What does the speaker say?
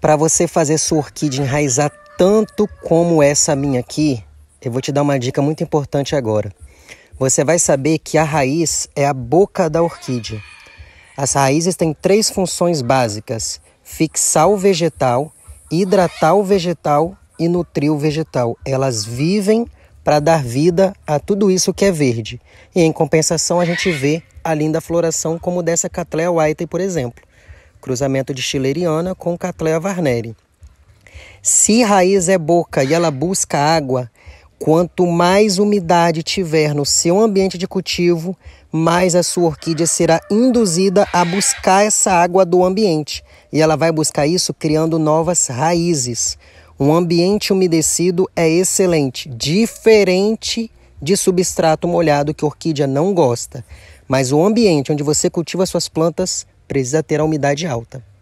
Para você fazer sua orquídea enraizar tanto como essa minha aqui, eu vou te dar uma dica muito importante agora. Você vai saber que a raiz é a boca da orquídea. As raízes têm três funções básicas: fixar o vegetal, hidratar o vegetal e nutrir o vegetal. Elas vivem para dar vida a tudo isso que é verde. E em compensação, a gente vê a linda floração como dessa Cattleya white, por exemplo cruzamento de Schilleriana com catlea Varneri. Se raiz é boca e ela busca água, quanto mais umidade tiver no seu ambiente de cultivo, mais a sua orquídea será induzida a buscar essa água do ambiente. E ela vai buscar isso criando novas raízes. Um ambiente umedecido é excelente, diferente de substrato molhado que a orquídea não gosta. Mas o ambiente onde você cultiva suas plantas precisa ter a umidade alta.